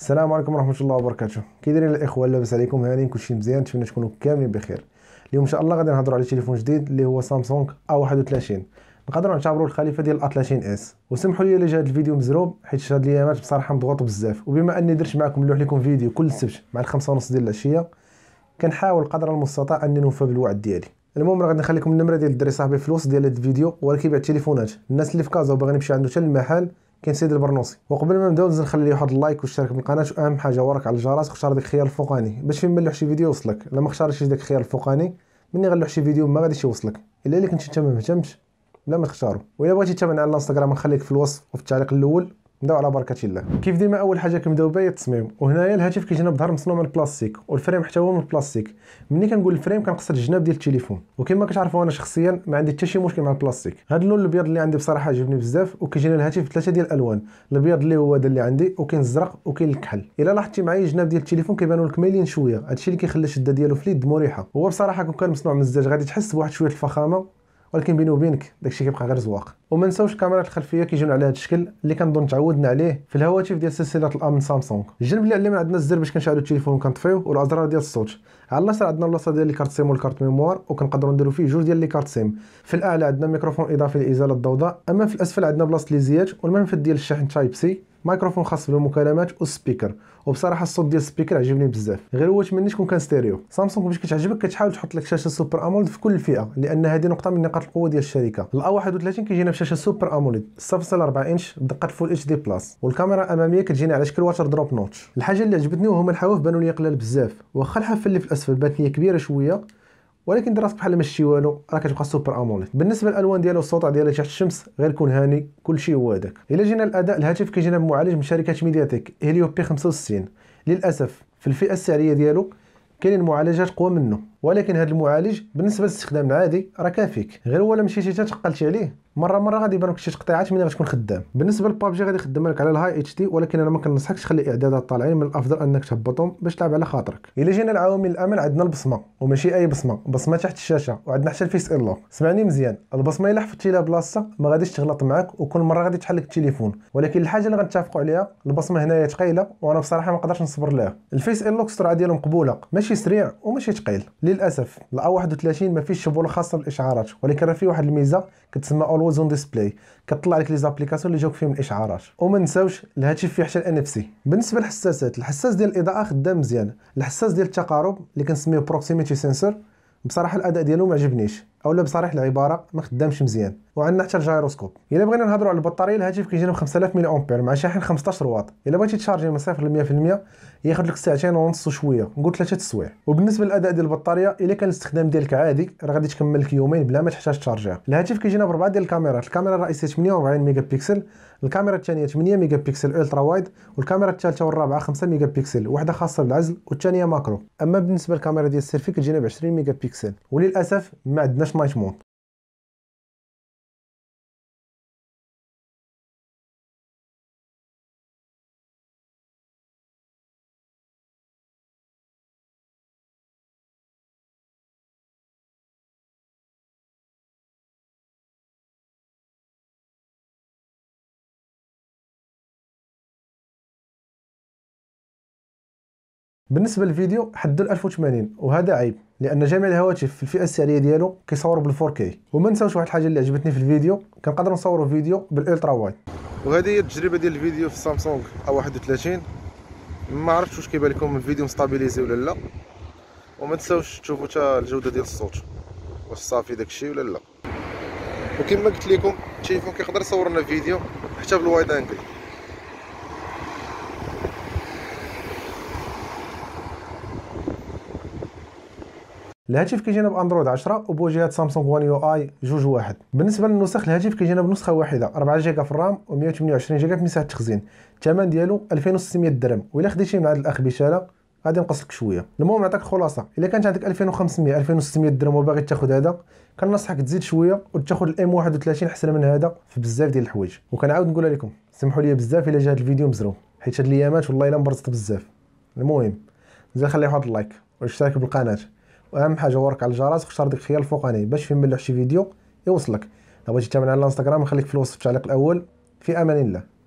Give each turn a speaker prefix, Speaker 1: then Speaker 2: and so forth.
Speaker 1: السلام عليكم ورحمه الله وبركاته كي دايرين الاخوه لاباس عليكم هانيين كلشي مزيان نتمنى تكونوا كاملين بخير اليوم ان شاء الله غادي نهضروا على تليفون جديد اللي هو سامسونج ا 31 نقدروا نعتبروا الخليفه ديال ا 30 اس وسمحوا لي لجا هذا الفيديو مزروب حيت هاد الايامات بصراحه مضغوط بزاف وبما اني درت معكم نلوح لكم فيديو كل سبت مع الخمسة ونص ديال العشيه كنحاول قدر المستطاع اني نوفى بالوعد ديالي المهم راه غادي نخلي لكم النمره ديال الدري صاحبي في الوسط ديال هاد الفيديو ولكن اللي التليفونات الناس اللي في كازا وباغيين يمشي عنده حتى المحل كاين سيد البرنوسي وقبل ما نبداو لازم نخلي واحد اللايك واشتراك بالقناه واهم حاجه وراك على الجرس اختار ديك الخيار الفوقاني باش فين ما نلوح شي فيديو يوصلك لما اختارش داك الخيار الفوقاني ملي غنلوح شي فيديو ما غاديش يوصلك الا اللي كنت انت ما مهتمش لا ما تختارو الا بغيتي تتابعنا على الانستغرام نخليك في الوصف وفي التعليق الاول نبداو على بركه الله كيف ديما اول حاجه كنبداو بها هي التصميم وهنايا الهاتف كيجينا بظهر مصنوع من البلاستيك والفريم حتى هو من البلاستيك ملي كنقول الفريم كنقصد الجناب ديال التليفون وكما كتعرفوا انا شخصيا ما عندي حتى شي مشكل مع البلاستيك هذا اللون الابيض اللي عندي بصراحه عجبني بزاف وكيجينا الهاتف بثلاثه ديال الالوان الابيض اللي هو هذا اللي عندي وكاين الزرق وكاين الكحل الا لاحظتي معايا الجناب ديال التليفون كيبانوا لك مايلين شويه هادشي اللي كيخلي الشده ديالو في اليد مريحه هو بصراحه كون كان مصنوع من الزجاج غادي تحس بواحد شويه الفخامه ولكن بيني وبينك داكشي كيبقى غير زواق وما نساوش الكاميرات الخلفيه كيجيونا على هذا الشكل اللي كنظن تعودنا عليه في الهواتف ديال سلسله الامن سامسونج الجنب اللي علمنا عندنا الزر باش كنشعلو التليفون وكنطفيو والازرار ديال الصوت على اليسار عندنا البلاصه ديال الكارت سيم والكارت ميموار وكنقدروا نديرو فيه جوج ديال لي كارت سيم في الاعلى عندنا ميكروفون اضافي لازاله الضوضاء اما في الاسفل عندنا بلاصه لي زيات والمنفذ ديال الشحن تايب سي مايكروفون خاص بالمكالمات والسبيكر وبصراحه الصوت ديال السبيكر عجبني بزاف غير هو تمنيت كون كان ستيريو سامسونج باش كتعجبك كتحاول تحط لك شاشه سوبر امولد في كل فئه لان هذه نقطه من نقاط القوه ديال الشركه الا 31 كيجينا بشاشه سوبر امولد 0.4 انش بدقه فول اتش دي بلس والكاميرا الاماميه كتجينا على شكل واتر دروب نوتش الحاجه اللي عجبتني وهما الحواف بانوا لي قلال بزاف واخا الحافه اللي في الاسفل بانت لي كبيره شويه ولكن دراسه بحال ما شتي والو راه كتبقى سوبر اموليت بالنسبه للالوان ديالها والسطع ديالها تحت الشمس غير يكون هاني كلشي هو هذاك الا جينا الاداء الهاتف كيجينا بمعالج من شركه ميدياتيك هيليو بي 65 للاسف في الفئه السعريه ديالو كاينين معالجات قوى منه ولكن هذا المعالج بالنسبه للاستخدام العادي راه كافيك غير الا مشيتي تتقلتي عليه مره مره غادي يبان لك شي تقطيعات ملي غتكون خدام بالنسبه للبابجي غادي يخدم لك على الهاي اتش دي ولكن انا ما كنصحكش خلي الاعدادات طالعين من الافضل انك تهبطهم باش تلعب على خاطرك الا جينا لعوامل الامن عندنا البصمه وماشي اي بصمه بصمه تحت الشاشه وعندنا حتى الفيس ان لوك سمعني مزيان البصمه الا حفظتي لها بلاصه ما غاديش تغلط معك وكل مره غادي تحل لك التليفون ولكن الحاجه اللي غنتفقوا عليها البصمه هنايا ثقيله وانا بصراحه ما نقدرش نصبر لها الفيس ان لوك السرعه ديالو مقبوله ماشي سريع وماشي ثقيل للاسف لا 31 ما فيش شبول خاصه بالاشعارات ولكن راه فيه واحد الميزه كتسمى اون ديسبلاي كطلع لك لي زابليكاسيون اللي جاوك فيهم الاشعارات وما نساوش لهادشي فيه حتى الان اف سي بالنسبه للحساسات الحساس ديال الاضاءه خدام مزيان الحساس ديال التقارب اللي كنسميوه بروكسيميتي سنسور بصراحه الاداء ديالو ما عجبنيش او لا بصريح العباره ما خدامش مزيان وعندنا حتى الجايروسكوب الا بغينا نهضروا على البطاريه الهاتف كيجينا ب 5000 ملي امبير مع شاحن 15 واط الا بغيتي تشارجي من 0 ل 100% ياخذ لك ساعتين ونص وشويه نقول ثلاثه السوايع وبالنسبه للاداء ديال البطاريه الا كان الاستخدام ديالك عادي راه غادي تكمل لك يومين بلا ما تحتاج تشارجيها الهاتف كيجينا بربعه ديال الكاميرات الكاميرا الرئيسيه 48 ميجا بيكسل الكاميرا الثانيه 8 ميجا بيكسل الترا وايد والكاميرا الثالثه والرابعه 5 ميجا بيكسل واحده خاصه بالعزل والثانيه ماكرو اما بالنسبه للكاميرا ديال السيلفي كتجينا ب 20 ميجا بيكسل وللاسف ما عندنا mais montam. بالنسبه للفيديو حدو 1080 وهذا عيب لان جميع الهواتف في الفئه السعريه ديالو كيصوروا بال 4K وما نساوش واحد الحاجه اللي عجبتني في الفيديو كنقدروا نصوروا فيديو بالالترا وايد وهذه هي التجربه ديال الفيديو في سامسونج A31 ما عرفتش واش كيبان لكم الفيديو مستابيليزي ولا لا وما تنساوش تشوفوا حتى الجوده ديال الصوت واش صافي داكشي ولا لا وكما قلت لكم التليفون كيقدر يصور لنا فيديو حتى بالوايد انجل الهاتف كيجينا باندرويد 10 وبواجهه سامسونج وان يو اي جوج واحد بالنسبه للنسخ الهاتف كيجينا بنسخه واحده 4 جيجا في الرام و128 جيجا في مساحه التخزين الثمن ديالو 2600 درهم الا خديتيه من هاد الاخ بشاله غادي نقص لك شويه المهم نعطيك الخلاصه الا كانت عندك 2500 2600 درهم وباغي تاخذ هذا كنصحك تزيد شويه وتاخذ الام 31 احسن من هذا في بزاف ديال الحوايج وكنعاود نقولها لكم سمحوا لي بزاف الا جا هذا الفيديو مزروم حيت هاد الايامات والله الا مبرزت بزاف المهم مازال خلي واحد اللايك واشترك بالقناه واهم حاجه هو راك على الجرس اختار ديك الخيار الفوقاني باش فين ما شي فيديو يوصلك لو بغيتي تتابعنا على الانستغرام نخليك في الوصف التعليق الاول في امان الله